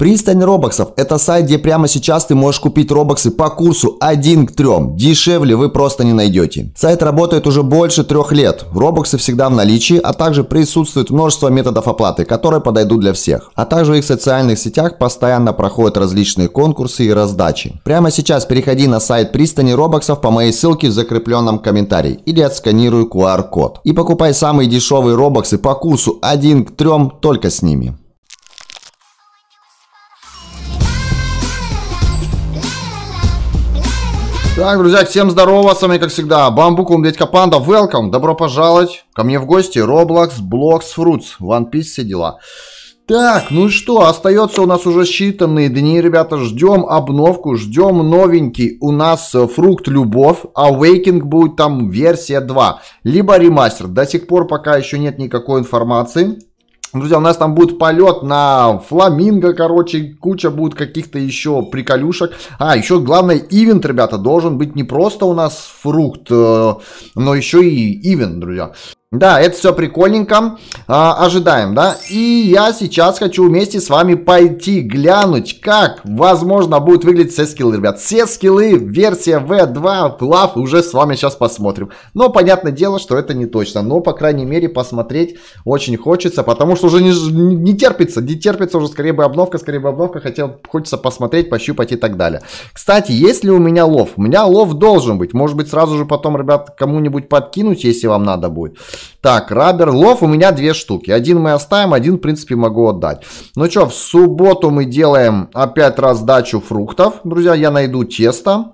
Пристань робоксов – это сайт, где прямо сейчас ты можешь купить робоксы по курсу 1 к 3. Дешевле вы просто не найдете. Сайт работает уже больше трех лет. Робоксы всегда в наличии, а также присутствует множество методов оплаты, которые подойдут для всех. А также в их социальных сетях постоянно проходят различные конкурсы и раздачи. Прямо сейчас переходи на сайт пристани робоксов по моей ссылке в закрепленном комментарии или отсканируй QR-код. И покупай самые дешевые робоксы по курсу 1 к 3 только с ними. Так, друзья, всем здорово, с вами, как всегда, Бамбукум, Дядька Панда, welcome, добро пожаловать ко мне в гости, Roblox, Blocks, Fruits, One Piece, все дела. Так, ну что, остается у нас уже считанные дни, ребята, ждем обновку, ждем новенький, у нас фрукт э, Любовь, Awakening а будет там версия 2, либо ремастер, до сих пор пока еще нет никакой информации, Друзья, у нас там будет полет на фламинго, короче, куча будет каких-то еще приколюшек. А, еще главное, ивент, ребята, должен быть не просто у нас фрукт, э, но еще и ивент, друзья. Да, это все прикольненько. А, ожидаем, да? И я сейчас хочу вместе с вами пойти глянуть, как, возможно, будут выглядеть все скиллы, ребят. Все скиллы, версия V2, Love, уже с вами сейчас посмотрим. Но, понятное дело, что это не точно. Но, по крайней мере, посмотреть очень хочется, потому что уже не, не терпится. Не терпится уже скорее бы обновка, скорее бы обновка. Хотел, хочется посмотреть, пощупать и так далее. Кстати, есть ли у меня лов? У меня лов должен быть. Может быть, сразу же потом, ребят, кому-нибудь подкинуть, если вам надо будет. Так, рабер, лов у меня две штуки. Один мы оставим, один, в принципе, могу отдать. Ну что, в субботу мы делаем опять раздачу фруктов. Друзья, я найду тесто.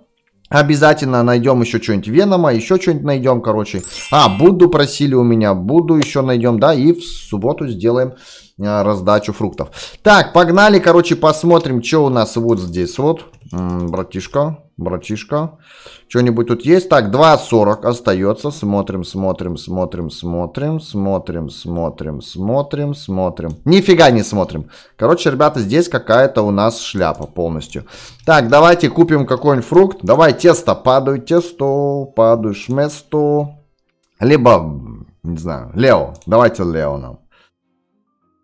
Обязательно найдем еще что-нибудь Венома, еще что-нибудь найдем, короче. А, Будду просили у меня, Будду еще найдем, да, и в субботу сделаем а, раздачу фруктов. Так, погнали, короче, посмотрим, что у нас вот здесь вот. братишка, братишка. Что-нибудь тут есть? Так, 2.40 остается. Смотрим, смотрим, смотрим, смотрим, смотрим, смотрим, смотрим, смотрим. Нифига не смотрим. Короче, ребята, здесь какая-то у нас шляпа полностью. Так, давайте купим какой-нибудь фрукт. Давай, тесто, падаю тесто, падаю шместо. Либо, не знаю, Лео. Давайте Лео нам.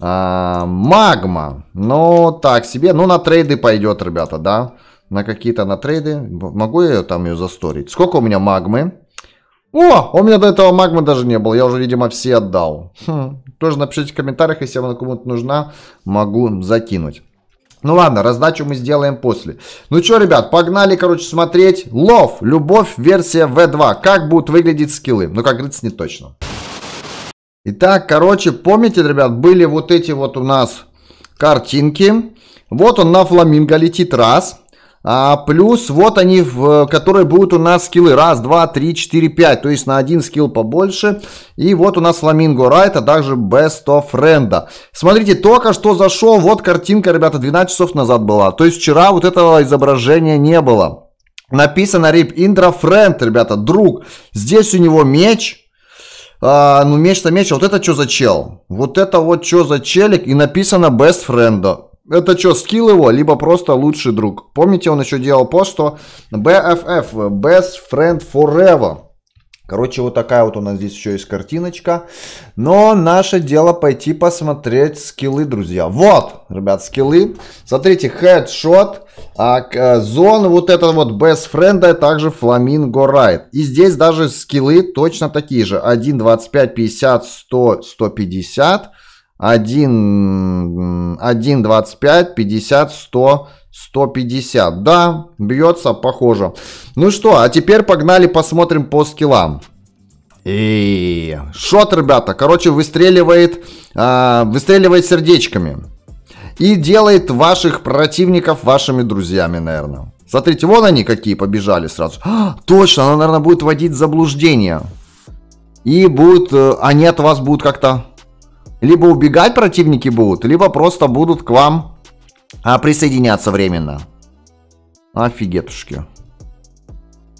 А, магма. Ну, так себе. Ну, на трейды пойдет, ребята, да? На какие-то на трейды. Могу я там ее засторить? Сколько у меня магмы? О, у меня до этого магмы даже не было. Я уже, видимо, все отдал. Хм. Тоже напишите в комментариях, если она кому-то нужна, могу закинуть. Ну ладно, раздачу мы сделаем после. Ну что, ребят, погнали, короче, смотреть. Лов, любовь, версия V2. Как будут выглядеть скиллы? Ну, как говорится, не точно. Итак, короче, помните, ребят, были вот эти вот у нас картинки. Вот он на фламинго летит раз. А плюс вот они, в, которые будут у нас скиллы. Раз, два, три, четыре, пять. То есть на один скилл побольше. И вот у нас Фламинго Райт, а также Best of Friend. Смотрите, только что зашел. Вот картинка, ребята, 12 часов назад была. То есть вчера вот этого изображения не было. Написано Рип Индра Френд, ребята, друг. Здесь у него меч. А, ну, меч-то меч, вот это что за чел? Вот это вот что за челик? И написано best friend. Это что, скилл его, либо просто лучший друг? Помните, он еще делал пост, что BFF, best friend forever. Короче, вот такая вот у нас здесь еще есть картиночка. Но наше дело пойти посмотреть скиллы, друзья. Вот, ребят, скиллы. Смотрите, хедшот. А, э, зон вот этот вот без френда, также фламинго райд. И здесь даже скиллы точно такие же. 1, 25, 50, 100, 150. 1, 1, 25, 50, 100, 150. Да, бьется, похоже. Ну что, а теперь погнали посмотрим по скиллам. И шот, ребята, короче, выстреливает, э, выстреливает сердечками. И делает ваших противников вашими друзьями, наверное. Смотрите, вон они какие побежали сразу. А, точно, она, наверное, будет вводить заблуждение. И будут, э, они от вас будут как-то либо убегать противники будут, либо просто будут к вам а, присоединяться временно. Офигетушки.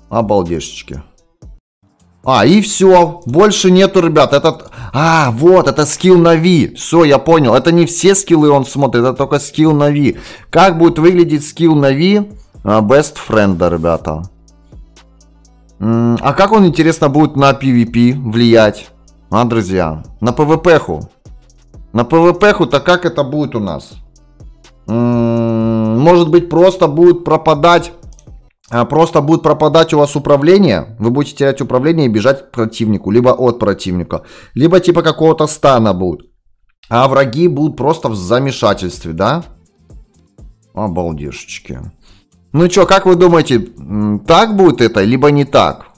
Обалдешечки. А, и все. Больше нету, ребят. Этот... А, вот, это скилл на Ви. Все, я понял. Это не все скиллы он смотрит, это только скилл на Ви. Как будет выглядеть скилл на Ви? А, best френда, ребята. А как он, интересно, будет на PvP влиять? А, друзья, на PvP-ху. На ПВП-ху-то как это будет у нас? Может быть, просто будет пропадать... А, просто будет пропадать у вас управление, вы будете терять управление и бежать к противнику, либо от противника, либо типа какого-то стана будет. А враги будут просто в замешательстве, да? Обалдешечки. Ну чё, как вы думаете, так будет это, либо не так?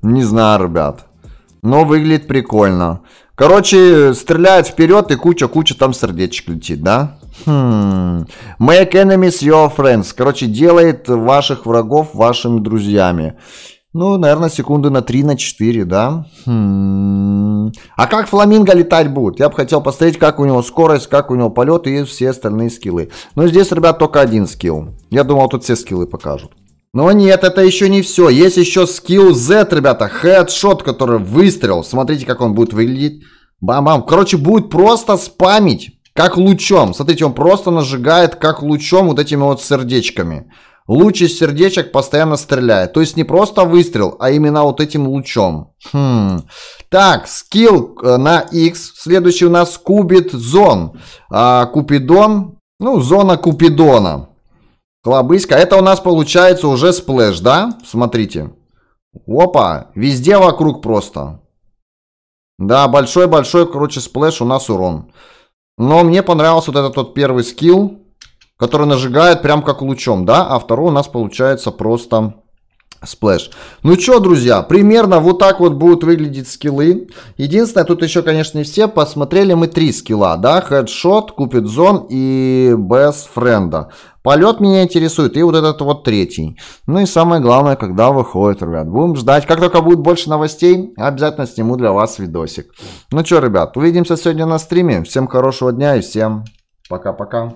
Не знаю, ребят. Но выглядит прикольно. Короче, стреляет вперед и куча-куча там сердечек летит, да? Хм. Make enemies your friends. Короче, делает ваших врагов вашими друзьями. Ну, наверное, секунды на 3, на 4, да? Хм. А как фламинго летать будет? Я бы хотел посмотреть, как у него скорость, как у него полет и все остальные скиллы. Но здесь, ребят, только один скилл. Я думал, тут все скиллы покажут. Но нет, это еще не все. Есть еще скилл Z, ребята. Хедшот, который выстрел. Смотрите, как он будет выглядеть. Бам-бам. Короче, будет просто спамить. Как лучом. Смотрите, он просто нажигает как лучом вот этими вот сердечками. Луч из сердечек постоянно стреляет. То есть не просто выстрел, а именно вот этим лучом. Хм. Так, скилл э, на X. Следующий у нас Кубит Зон. А, Купидон. Ну, зона Купидона. Клобыська. Это у нас получается уже сплэш, да? Смотрите. Опа, везде вокруг просто. Да, большой-большой, короче, сплэш у нас урон. Но мне понравился вот этот вот первый скилл, который нажигает прям как лучом, да? А второй у нас получается просто Сплэш. Ну что, друзья, примерно вот так вот будут выглядеть скиллы. Единственное, тут еще, конечно, не все. Посмотрели мы три скилла, да? Хедшот, Купит Зон и Без Френда. Полет меня интересует, и вот этот вот третий. Ну и самое главное, когда выходит, ребят. Будем ждать. Как только будет больше новостей, обязательно сниму для вас видосик. Ну что, ребят, увидимся сегодня на стриме. Всем хорошего дня и всем пока-пока.